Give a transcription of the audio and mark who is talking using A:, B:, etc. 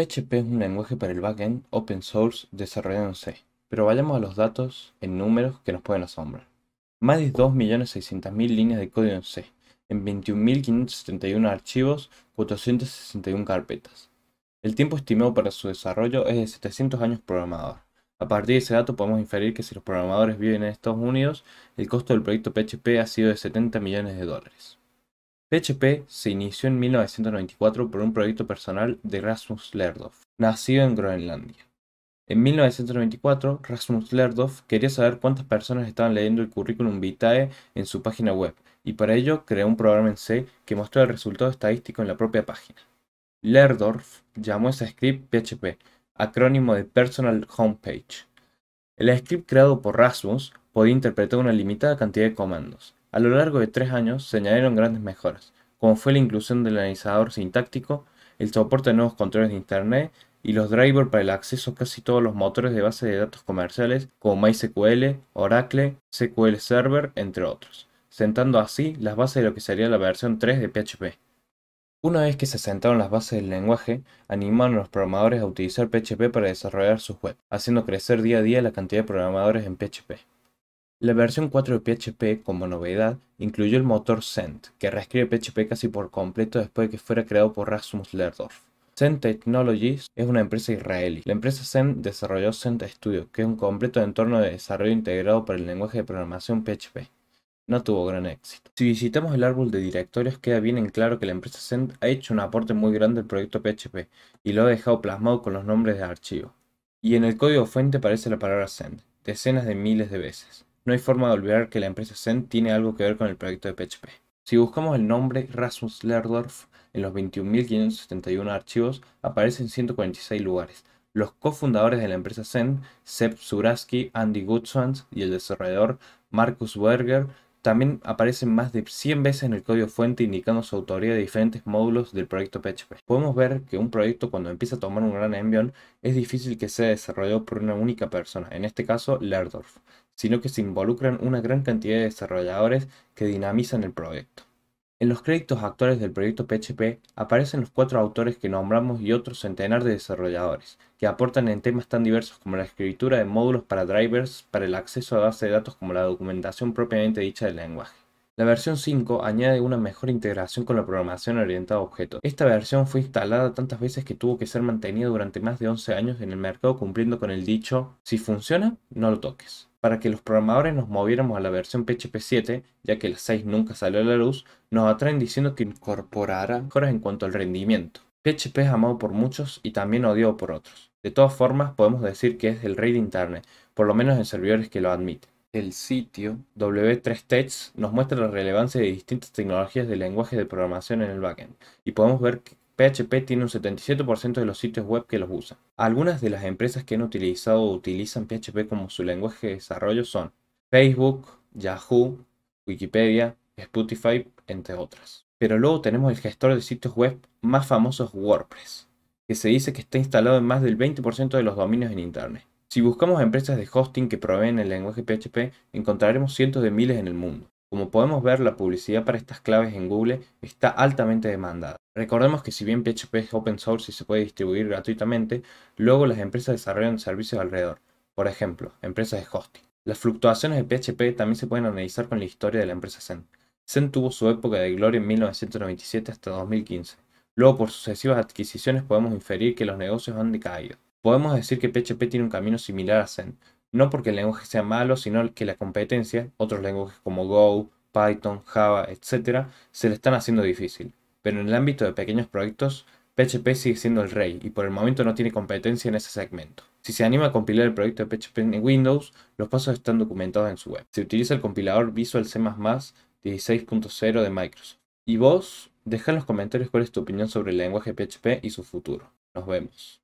A: PHP es un lenguaje para el backend open source desarrollado en C, pero vayamos a los datos en números que nos pueden asombrar. Más de 2.600.000 líneas de código en C, en 21.571 archivos, 461 carpetas. El tiempo estimado para su desarrollo es de 700 años programador. A partir de ese dato podemos inferir que si los programadores viven en Estados Unidos, el costo del proyecto PHP ha sido de 70 millones de dólares. PHP se inició en 1994 por un proyecto personal de Rasmus Lerdorf, nacido en Groenlandia. En 1994, Rasmus Lerdorf quería saber cuántas personas estaban leyendo el currículum vitae en su página web, y para ello creó un programa en C que mostró el resultado estadístico en la propia página. Lerdorf llamó ese script PHP, acrónimo de Personal Homepage. El script creado por Rasmus podía interpretar una limitada cantidad de comandos, a lo largo de tres años se añadieron grandes mejoras, como fue la inclusión del analizador sintáctico, el soporte de nuevos controles de Internet y los drivers para el acceso a casi todos los motores de base de datos comerciales como MySQL, Oracle, SQL Server, entre otros, sentando así las bases de lo que sería la versión 3 de PHP. Una vez que se sentaron las bases del lenguaje, animaron a los programadores a utilizar PHP para desarrollar sus web, haciendo crecer día a día la cantidad de programadores en PHP. La versión 4 de PHP, como novedad, incluyó el motor Send, que reescribe PHP casi por completo después de que fuera creado por Rasmus Lerdorf. Send Technologies es una empresa israelí. La empresa Send desarrolló Zend Studio, que es un completo entorno de desarrollo integrado para el lenguaje de programación PHP. No tuvo gran éxito. Si visitamos el árbol de directorios queda bien en claro que la empresa Send ha hecho un aporte muy grande al proyecto PHP y lo ha dejado plasmado con los nombres de archivo. Y en el código fuente aparece la palabra Send, decenas de miles de veces. No hay forma de olvidar que la empresa Zen tiene algo que ver con el proyecto de PHP. Si buscamos el nombre Rasmus Lerdorf en los 21.571 archivos, aparecen 146 lugares. Los cofundadores de la empresa Zen, Seb Zuraski, Andy Goodswans y el desarrollador Marcus Berger, también aparecen más de 100 veces en el código fuente indicando su autoría de diferentes módulos del proyecto PHP. Podemos ver que un proyecto cuando empieza a tomar un gran envión es difícil que sea desarrollado por una única persona, en este caso Lerdorf sino que se involucran una gran cantidad de desarrolladores que dinamizan el proyecto. En los créditos actuales del proyecto PHP aparecen los cuatro autores que nombramos y otros centenar de desarrolladores, que aportan en temas tan diversos como la escritura de módulos para drivers para el acceso a base de datos como la documentación propiamente dicha del lenguaje. La versión 5 añade una mejor integración con la programación orientada a objetos. Esta versión fue instalada tantas veces que tuvo que ser mantenida durante más de 11 años en el mercado cumpliendo con el dicho, si funciona, no lo toques para que los programadores nos moviéramos a la versión PHP 7, ya que la 6 nunca salió a la luz, nos atraen diciendo que incorporará mejoras en cuanto al rendimiento. PHP es amado por muchos y también odiado por otros. De todas formas, podemos decir que es el rey de Internet, por lo menos en servidores que lo admiten. El sitio W3Tech nos muestra la relevancia de distintas tecnologías de lenguaje de programación en el backend, y podemos ver que PHP tiene un 77% de los sitios web que los usan. Algunas de las empresas que han utilizado o utilizan PHP como su lenguaje de desarrollo son Facebook, Yahoo, Wikipedia, Spotify, entre otras. Pero luego tenemos el gestor de sitios web más famoso WordPress, que se dice que está instalado en más del 20% de los dominios en Internet. Si buscamos empresas de hosting que proveen el lenguaje PHP, encontraremos cientos de miles en el mundo. Como podemos ver, la publicidad para estas claves en Google está altamente demandada. Recordemos que si bien PHP es open source y se puede distribuir gratuitamente, luego las empresas desarrollan servicios alrededor, por ejemplo, empresas de hosting. Las fluctuaciones de PHP también se pueden analizar con la historia de la empresa Zen. Zen tuvo su época de gloria en 1997 hasta 2015. Luego, por sucesivas adquisiciones, podemos inferir que los negocios han decaído. Podemos decir que PHP tiene un camino similar a Zen, no porque el lenguaje sea malo, sino que la competencia, otros lenguajes como Go, Python, Java, etc., se le están haciendo difícil. Pero en el ámbito de pequeños proyectos, PHP sigue siendo el rey y por el momento no tiene competencia en ese segmento. Si se anima a compilar el proyecto de PHP en Windows, los pasos están documentados en su web. Se utiliza el compilador Visual C 16.0 de Microsoft. Y vos, deja en los comentarios cuál es tu opinión sobre el lenguaje PHP y su futuro. Nos vemos.